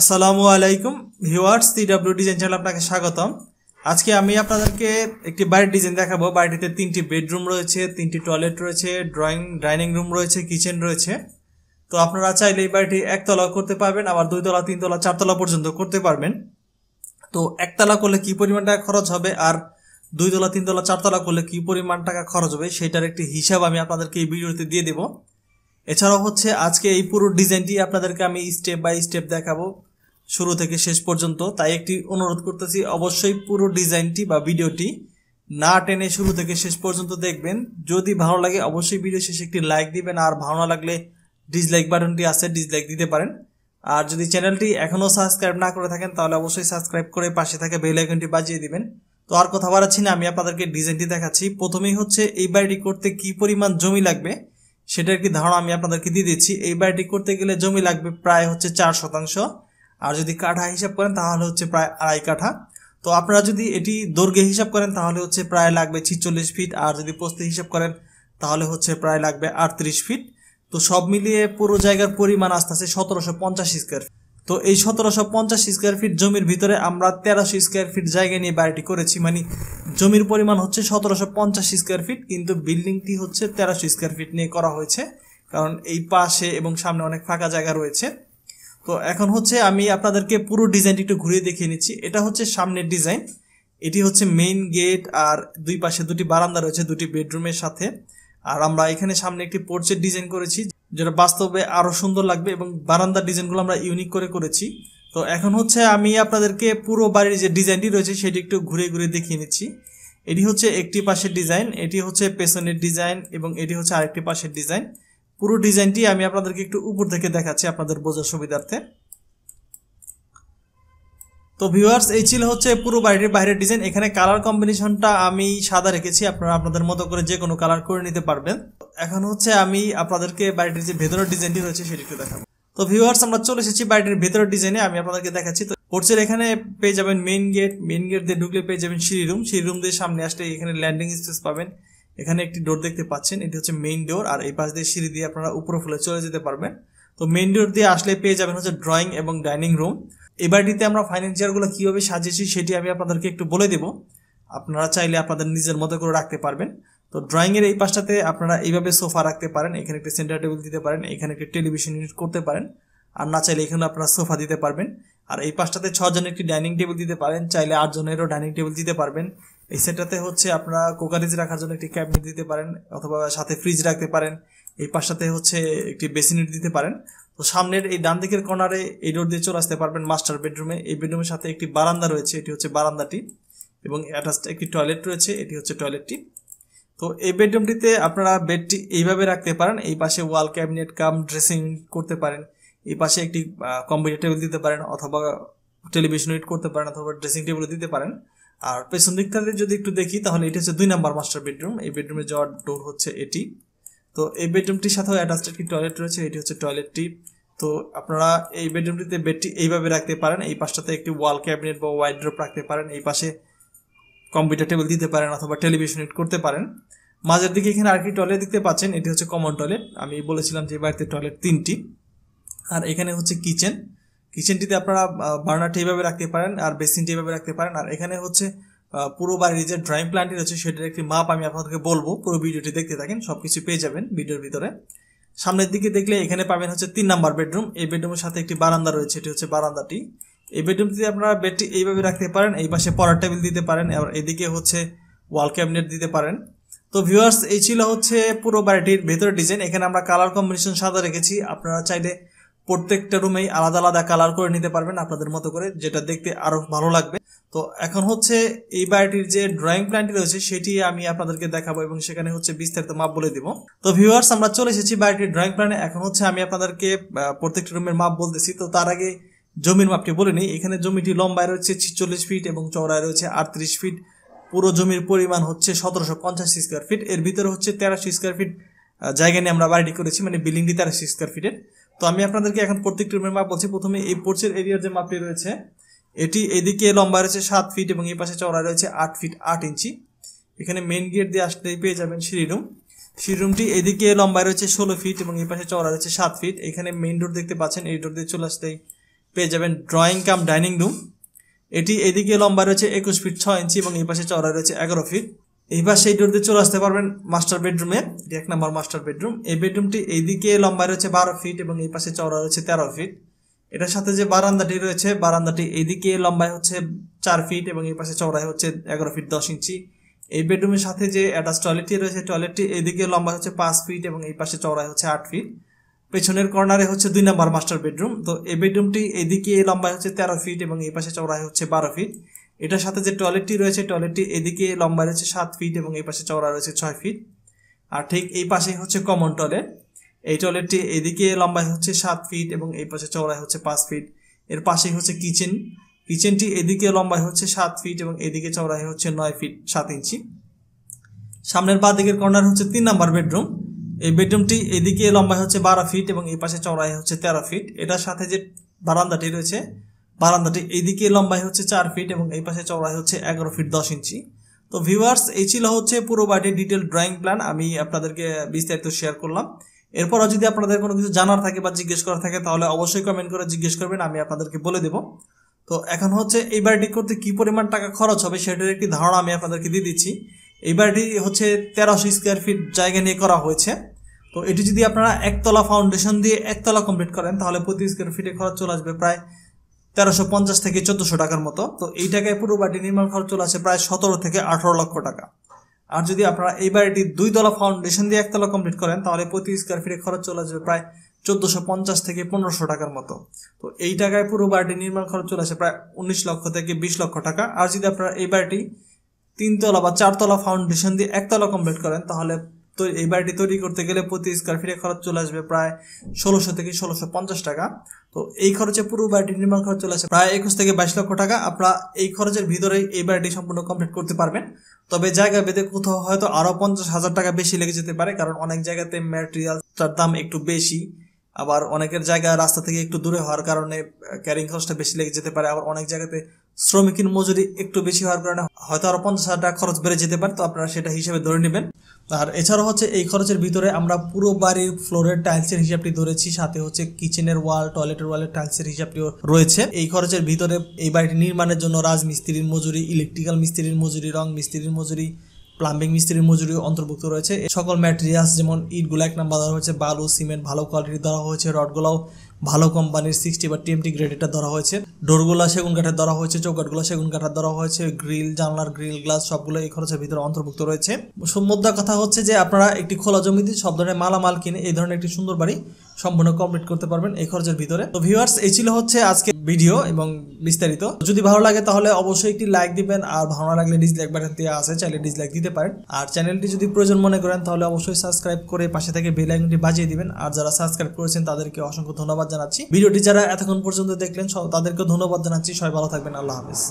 আসসালামু আলাইকুম viewers T W design channel আপনাকে স্বাগতম আজকে আমি আপনাদেরকে একটি বাড়ির ডিজাইন দেখাবো বাড়িটিতে তিনটি বেডরুম রয়েছে তিনটি টয়লেট রয়েছে ড্রয়িং ডাইনিং রুম রয়েছে কিচেন রয়েছে তো আপনারা চাইলে এই বাড়িটি একতলা করতে পারবেন আবার দুইতলা তিনতলা চারতলা পর্যন্ত করতে পারবেন তো একতলা করলে কি পরিমাণ টাকা খরচ হবে আর দুইতলা তিনতলা চারতলা করলে কি পরিমাণ টাকা খরচ হবে সেটার একটি হিসাব আমি আপনাদেরকে এই ভিডিওতে দিয়ে দেবো এছাড়াও হচ্ছে আজকে এই পুরো ডিজাইনটি আপনাদেরকে আমি স্টেপ বাই স্টেপ দেখাবো শুরু থেকে শেষ পর্যন্ত তাই একটি অনুরোধ করতেছি অবশ্যই পুরো ডিজাইনটি বা ভিডিওটি না টেনে শুরু থেকে শেষ পর্যন্ত দেখবেন যদি ভালো লাগে অবশ্যই ভিডিও শেষে একটি লাইক দিবেন আর ভালো না লাগলে ডিসলাইক বাটনটি আছে ডিসলাইক দিতে পারেন আর যদি চ্যানেলটি এখনও সাবস্ক্রাইব না করে থাকেন তাহলে অবশ্যই সাবস্ক্রাইব করে পাশে থাকা বেল আইকনটি বাজিয়ে দিবেন তো আর কথা বাড়াচ্ছি না আমি আপনাদেরকে ডিজাইনটি দেখাচ্ছি প্রথমেই হচ্ছে এই বাড়িটি করতে কি পরিমাণ জমি লাগবে সেটার একটি ধারণা আমি আপনাদেরকে দিয়ে দিচ্ছি এই বাড়িটি করতে গেলে জমি লাগবে প্রায় হচ্ছে চার শতাংশ আর যদি কাঠা হিসাব করেন তাহলে হচ্ছে প্রায় আড়াই কাঠা তো আপনারা যদি এটি দৈর্ঘ্যে হিসাব করেন তাহলে হচ্ছে প্রায় লাগবে ছিচল্লিশ ফিট আর যদি পোস্তে হিসাব করেন তাহলে হচ্ছে প্রায় লাগবে আটত্রিশ ফিট তো সব মিলিয়ে পুরো জায়গার পরিমাণ আস্তে সতেরোশো পঞ্চাশ স্কোয়ার ফিট তো এই সতেরোশো পঞ্চাশ স্কোয়ার ফিট জমির ভিতরে আমরা তেরোশো স্কোয়ার ফিট জায়গা নিয়ে বাড়িটি করেছি মানে জমির পরিমাণ হচ্ছে সতেরোশো পঞ্চাশ স্কোয়ার ফিট কিন্তু বিল্ডিংটি হচ্ছে তেরোশো স্কোয়ার ফিট নিয়ে করা হয়েছে কারণ এই পাশে এবং সামনে অনেক ফাঁকা জায়গা রয়েছে তো এখন হচ্ছে আমি আপনাদেরকে পুরো ডিজাইনটি একটু ঘুরিয়ে দেখিয়ে নিচ্ছি এটা হচ্ছে সামনের ডিজাইন এটি হচ্ছে মেইন গেট আর দুই পাশে দুটি বারান্দা রয়েছে দুটি বেডরুমের সাথে আর আমরা এখানে সামনে একটি পোর্চের ডিজাইন করেছি যেটা বাস্তবে আরও সুন্দর লাগবে এবং বারান্দার ডিজাইনগুলো আমরা ইউনিক করে করেছি তো এখন হচ্ছে আমি আপনাদেরকে পুরো বাড়ির যে ডিজাইনটি রয়েছে সেটি একটু ঘুরে ঘুরে দেখিয়ে নিচ্ছি এটি হচ্ছে একটি পাশের ডিজাইন এটি হচ্ছে পেছনের ডিজাইন এবং এটি হচ্ছে আরেকটি পাশের ডিজাইন পুরো ডিজাইনটি আমি আপনাদেরকে একটু উপর থেকে দেখাচ্ছি আপনাদের বোঝার সুবিধার্থে তো ভিউয়ার্স এই ছিল হচ্ছে পুরো বাড়িটির বাইরের ডিজাইন এখানে কালার কম্বিনেশনটা আমি সাদা রেখেছি আপনারা আপনাদের মতো করে যে কোনো কালার করে নিতে পারবেন এখন হচ্ছে আমি আপনাদেরকে বাড়িটির যে ভেতরের ডিজাইনটি রয়েছে সেটি একটু দেখাবো তো ভিউয়ার্স আমরা চলে এসেছি বাড়িটির ভেতরের ডিজাইনে আমি আপনাদেরকে দেখাচ্ছি তো পড়ছে এখানে পেয়ে যাবেন মেইন গেট মেইন গেট দিয়ে ঢুকলে পেয়ে যাবেন সিঁড়ি রুম সিঁড়ি রুম দিয়ে সামনে আসলে এখানে ল্যান্ডিং স্পেস পাবেন এখানে একটি ডোর দেখতে পাচ্ছেন এটি হচ্ছে মেইন ডোর আর এই পাশ দিয়ে সিঁড়ি দিয়ে আপনারা উপরে ফুলে চলে যেতে পারবেন তো মেইন ডোর দিয়ে আসলে পেয়ে যাবেন হচ্ছে ড্রয়িং এবং ডাইনিং রুম এই বাড়িটিতে আমরা ফার্নিচারগুলো কীভাবে সাজিয়েছি সেটি আমি আপনাদেরকে একটু বলে দেব আপনারা চাইলে আপনাদের নিজের মতো করে রাখতে পারবেন তো ড্রয়িংয়ের এই পাশটাতে আপনারা এইভাবে সোফা রাখতে পারেন এখানে একটি সেন্টার টেবিল দিতে পারেন এখানে একটি টেলিভিশন ইউনিট করতে পারেন আর না চাইলে এখানে আপনারা সোফা দিতে পারবেন আর এই পাশটাতে ছজনের একটি ডাইনিং টেবিল দিতে পারেন চাইলে আটজনেরও ডাইনিং টেবিল দিতে পারবেন এই সেন্টারতে হচ্ছে আপনারা কোকারিজ রাখার জন্য একটি ক্যাবিনেট দিতে পারেন অথবা সাথে ফ্রিজ রাখতে পারেন এই পাশটাতে হচ্ছে একটি বেসিনেট দিতে পারেন তো সামনের এই ডান দিকের কর্নারে এই ডোর দিয়ে চলে আসতে পারবেন মাস্টার বেডরুমে এই বেডরুমের সাথে একটি বারান্দা রয়েছে এটি হচ্ছে বারান্দাটি এবং অ্যাটাচ একটি টয়লেট রয়েছে এটি হচ্ছে টয়লেটটি তো এই বেডরুমটিতে আপনারা বেডটি এইভাবে রাখতে পারেন এই পাশে ওয়াল ক্যাবিনেট কাম ড্রেসিং করতে পারেন এই পাশে একটি কম্পিউটার টেবিল দিতে পারেন অথবা টেলিভিশন ইউনিট করতে পারেন অথবা ড্রেসিং টেবিল দিতে পারেন আর পেছন দিক থেকে যদি একটু দেখি তাহলে এটা হচ্ছে দুই নাম্বার মাস্টার বেডরুম এই বেডরুমে যাওয়ার ডোর হচ্ছে এটি তো এই বেডরুমটির সাথেও অ্যাটাচড একটি টয়লেট রয়েছে এটি হচ্ছে টয়লেটটি তো আপনারা এই বেডরুমটিতে বেডটি এইভাবে রাখতে পারেন এই পাশটাতে একটি ওয়াল ক্যাবিনেট বা ওয়াইড ড্রপ রাখতে পারেন এই পাশে কম্পিউটার টেবিল দিতে পারেন অথবা টেলিভিশন করতে পারেন মাঝের দিকে এখানে আরেকটি টয়লেট দেখতে পাচ্ছেন এটি হচ্ছে কমন টয়লেট আমি বলেছিলাম যে বাড়িতে টয়লেট তিনটি আর এখানে হচ্ছে কিচেন কিচেনটিতে আপনারা বার্নারটি এইভাবে রাখতে পারেন আর বেসিনটি এইভাবে রাখতে পারেন আর এখানে হচ্ছে পুরো বাড়ির যে ড্রয়িং প্ল্যান্টটি রয়েছে সেটার একটি মাপ আমি আপনাদেরকে বলবো পুরো ভিডিওটি দেখতে থাকেন সব কিছু পেয়ে যাবেন ভিডিওর ভিতরে সামনের দিকে দেখলে এখানে পাবেন হচ্ছে তিন নাম্বার বেডরুম এই বেডরুমের সাথে একটি বারান্দা রয়েছে এটি হচ্ছে বারান্দাটি এই বেডরুমটিতে আপনারা বেডটি এইভাবে রাখতে পারেন এই পাশে পড়ার টেবিল দিতে পারেন আর এদিকে হচ্ছে ওয়াল ক্যাবিনেট দিতে পারেন তো ভিউয়ার্স এই ছিল হচ্ছে পুরো বাড়িটির ভেতরের ডিজাইন এখানে আমরা কালার কম্বিনেশন সাদা রেখেছি আপনারা চাইলে প্রত্যেকটা রুমেই আলাদা আলাদা কালার করে নিতে পারবেন আপনাদের মতো করে যেটা দেখতে আরও ভালো লাগবে তো এখন হচ্ছে এই বাড়িটির যে ড্রয়িং প্ল্যানটি রয়েছে সেটি আমি আপনাদেরকে দেখাবো এবং সেখানে হচ্ছে বিস্তারিত মাপ বলে দিব তো ভিউয়ার্স আমরা চলে এসেছি বাড়িটির ড্রয়িং প্ল্যানে এখন হচ্ছে আমি আপনাদেরকে প্রত্যেকটা রুমের মাপ বলতেছি তো তার আগে জমির মাপটি বলে নিই এখানে জমিটি লম্বায় রয়েছে ছিচল্লিশ ফিট এবং চওড়ায় রয়েছে আটত্রিশ ফিট পুরো জমির পরিমাণ হচ্ছে সতেরোশো পঞ্চাশ স্কোয়ার ফিট এর ভিতরে হচ্ছে তেরোশো স্কোয়ার ফিট জায়গা নিয়ে আমরা বাড়িটি করেছি মানে বিল্ডিংটি তেরোশো স্কোয়ার ফিটের তো আমি আপনাদেরকে এখন প্রত্যেকটি রুমের মাপ বলছি প্রথমে এই পোর্চের এরিয়ার যে মাপটি রয়েছে এটি এদিকে লম্বা রয়েছে সাত ফিট এবং এই পাশে চওড়া রয়েছে আট ফিট আট ইঞ্চি এখানে মেন গেট দিয়ে আসতেই পেয়ে যাবেন সিঁড়ি রুম সিঁড়ি রুমটি এদিকে লম্বা রয়েছে ষোলো ফিট এবং এই পাশে চওড়া রয়েছে সাত ফিট এখানে মেন ডোর দেখতে পাচ্ছেন এই ডোর দিয়ে চলে আসতেই পেয়ে যাবেন ড্রয়িং কাম ডাইনিং রুম এটি এদিকে লম্বা রয়েছে একুশ ফিট ছ ইঞ্চি এবং এই পাশে চওড়া রয়েছে এগারো ফিট এইবার সেই ডোর দিয়ে চলে আসতে পারবেন মাস্টার বেডরুমে এক নম্বর মাস্টার বেডরুম এই বেডরুমটি এইদিকে লম্বা রয়েছে বারো ফিট এবং এই পাশে চওড়া রয়েছে তেরো ফিট এটার সাথে যে বারান্দাটি রয়েছে বারান্দাটি এইদিকে লম্বায় হচ্ছে চার ফিট এবং এই পাশে চওড়ায় হচ্ছে এগারো ফিট দশ ইঞ্চি এই বেডরুমের সাথে যে অ্যাটাচ টয়লেটটি রয়েছে টয়লেটটি এইদিকে লম্বা হচ্ছে পাঁচ ফিট এবং এই পাশে চওড়ায় হচ্ছে আট ফিট পেছনের কর্নারে হচ্ছে দুই নাম্বার মাস্টার বেডরুম তো এই বেডরুমটি এইদিকে লম্বায় হচ্ছে তেরো ফিট এবং এই পাশে চওড়ায় হচ্ছে বারো ফিট এটার সাথে যে টয়লেটটি রয়েছে টয়লেটটি এদিকে লম্বা রয়েছে সাত ফিট এবং এই পাশে চওড়া রয়েছে ছয় ফিট আর ঠিক এই পাশে হচ্ছে কমন টয়লেট এই টয়লেটটি এদিকে লম্বা হচ্ছে সাত ফিট এবং এই পাশে চওড়ায় হচ্ছে পাঁচ ফিট এর পাশেই হচ্ছে কিচেন কিচেনটি এদিকে লম্বায় হচ্ছে সাত ফিট এবং এদিকে চওড়ায় হচ্ছে নয় ফিট সাত ইঞ্চি সামনের বাঁদিকের দিকের কর্নার হচ্ছে তিন নাম্বার বেডরুম এই বেডরুমটি এদিকে লম্বায় হচ্ছে বারো ফিট এবং এই পাশে চওড়ায় হচ্ছে তেরো ফিট এটার সাথে যে বারান্দাটি রয়েছে বারান্দাটি এইদিকে লম্বাই হচ্ছে চার ফিট এবং এই পাশে চওড়াই হচ্ছে এগারো ফিট দশ ইঞ্চি তো ভিউয়ার্স এই ছিল হচ্ছে পুরো বাড়ির ডিটেল ড্রয়িং প্ল্যান আমি আপনাদেরকে বিস্তারিত শেয়ার করলাম এরপরও যদি আপনাদের কোনো কিছু জানার থাকে বা জিজ্ঞেস করা থাকে তাহলে অবশ্যই কমেন্ট করে জিজ্ঞেস করবেন আমি আপনাদেরকে বলে দেব তো এখন হচ্ছে এই বাড়িটি করতে কি পরিমাণ টাকা খরচ হবে সেটার একটি ধারণা আমি আপনাদেরকে দিয়ে দিচ্ছি এই বাড়িটি হচ্ছে তেরোশো স্কোয়ার ফিট জায়গা নিয়ে করা হয়েছে তো এটি যদি আপনারা একতলা ফাউন্ডেশন দিয়ে একতলা কমপ্লিট করেন তাহলে প্রতি স্কোয়ার ফিটে খরচ চলে আসবে প্রায় তেরোশো পঞ্চাশ থেকে চোদ্দোশো টাকার মতো তো এই টাকায় পুরো বাড়ি নির্মাণ খরচ চলে আসে প্রায় সতেরো থেকে আঠারো লক্ষ টাকা আর যদি আপনারা এই বাড়িটি দুই তলা ফাউন্ডেশন দিয়ে একতলা কমপ্লিট করেন তাহলে প্রতি স্কোয়ার ফিটে খরচ চলে আসবে প্রায় চোদ্দোশো পঞ্চাশ থেকে পনেরোশো টাকার মতো তো এই টাকায় পুরো বাড়িটি নির্মাণ খরচ চলে আসে প্রায় উনিশ লক্ষ থেকে বিশ লক্ষ টাকা আর যদি আপনারা এই বাড়িটি তিনতলা বা চারতলা ফাউন্ডেশন দিয়ে একতলা কমপ্লিট করেন তাহলে তো এই বাড়িটি তৈরি করতে গেলে প্রতি স্কোয়ার ফিটে খরচ চলে আসবে প্রায় ষোলোশো থেকে ষোলোশো পঞ্চাশ টাকা তো এই খরচে পুরো বাড়িটি নির্মাণ খরচ চলে আসে প্রায় একুশ থেকে বাইশ লক্ষ টাকা আপনারা এই খরচের ভিতরে এই বাড়িটি সম্পূর্ণ কমপ্লিট করতে পারবেন তবে জায়গা বেঁধে কোথাও হয়তো আরও পঞ্চাশ হাজার টাকা বেশি লেগে যেতে পারে কারণ অনেক জায়গাতে ম্যাটেরিয়ালটার দাম একটু বেশি আবার অনেকের জায়গা রাস্তা থেকে একটু দূরে হওয়ার কারণে ক্যারিং খরচটা বেশি লেগে যেতে পারে আবার অনেক জায়গাতে শ্রমিকের মজুরি একটু বেশি হওয়ার কারণে হয়তো আরো পঞ্চাশ হাজার টাকা খরচ বেড়ে যেতে পারে তো আপনারা সেটা হিসেবে ধরে নেবেন আর এছাড়াও হচ্ছে এই খরচের ভিতরে আমরা পুরো বাড়ির ফ্লোরের টাইলসের হিসাবটি ধরেছি সাথে হচ্ছে কিচেনের ওয়াল টয়লেটের ওয়ালের টাইলসের হিসাবটিও রয়েছে এই খরচের ভিতরে এই বাড়িটি নির্মাণের জন্য রাজমিস্ত্রির মজুরি ইলেকট্রিক্যাল মিস্ত্রির মজুরি রং মিস্ত্রির মজুরি প্লাম্বিং মিস্ত্রির মজুরি অন্তর্ভুক্ত রয়েছে সকল ম্যাটেরিয়ালস যেমন ইটগুলো এক নাম্বার ধরা হয়েছে বালু সিমেন্ট ভালো কোয়ালিটির ধরা হয়েছে রডগুলাও ভালো কোম্পানির সিক্সটি বা টিএমটি গ্রেডেডটা ধরা হয়েছে ডোরগুলা সেগুন কাঠের ধরা হয়েছে চৌকাটগুলো সেগুন কাঠের ধরা হয়েছে গ্রিল জানলার গ্রিল গ্লাস সবগুলো এই খরচের ভিতরে অন্তর্ভুক্ত রয়েছে মোদ্দা কথা হচ্ছে যে আপনারা একটি খোলা জমিতে সব ধরনের মালামাল কিনে এই ধরনের একটি সুন্দর বাড়ি সম্পূর্ণ কমপ্লিট করতে পারবেন এই খরচের ভিতরে তো ভিউয়ার্স এই ছিল হচ্ছে আজকে ভিডিও এবং বিস্তারিত যদি ভালো লাগে তাহলে অবশ্যই একটি লাইক দিবেন আর ভালো লাগলে ডিসলাইক বাটন দেওয়া আছে চাইলে ডিসলাইক দিতে পারেন আর চ্যানেলটি যদি প্রয়োজন মনে করেন তাহলে অবশ্যই সাবস্ক্রাইব করে পাশে থেকে বেল আইকনটি বাজিয়ে দিবেন আর যারা সাবস্ক্রাইব করেছেন তাদেরকে অসংখ্য ধন্যবাদ জানাচ্ছি ভিডিওটি যারা এতক্ষণ পর্যন্ত দেখলেন তাদেরকে ধন্যবাদ জানাচ্ছি সবাই ভালো থাকবেন আল্লাহ হাফিজ